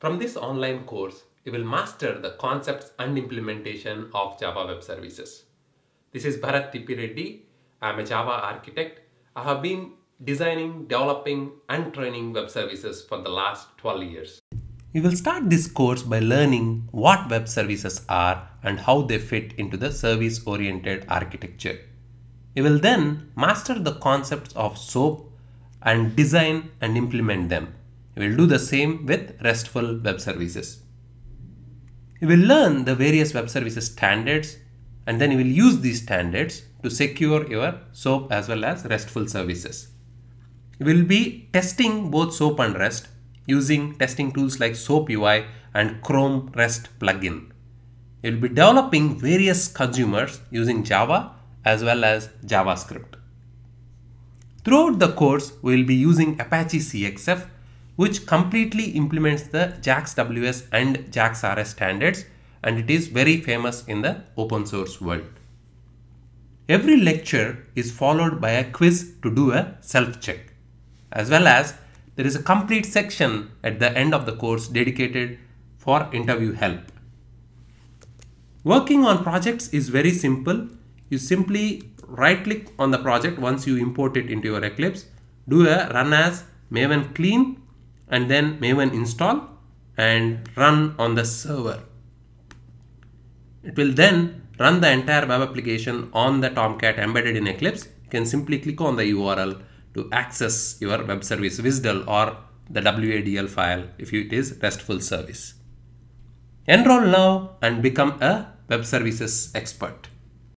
From this online course, you will master the concepts and implementation of Java Web Services. This is Bharat Tipireddy. I am a Java architect. I have been designing, developing and training web services for the last 12 years. We will start this course by learning what web services are and how they fit into the service-oriented architecture. We will then master the concepts of SOAP and design and implement them. We'll do the same with RESTful web services. We will learn the various web services standards and then you will use these standards to secure your SOAP as well as RESTful services. You will be testing both SOAP and REST using testing tools like SOAP UI and Chrome REST plugin. You will be developing various consumers using Java as well as JavaScript. Throughout the course, we will be using Apache CXF which completely implements the JAX WS and JAX RS standards and it is very famous in the open source world. Every lecture is followed by a quiz to do a self-check as well as there is a complete section at the end of the course dedicated for interview help. Working on projects is very simple. You simply right click on the project once you import it into your Eclipse, do a run as maven clean and then maven install and run on the server. It will then run the entire web application on the Tomcat embedded in Eclipse. You can simply click on the URL to access your web service WSDL or the WADL file if it is RESTful service. Enroll now and become a web services expert.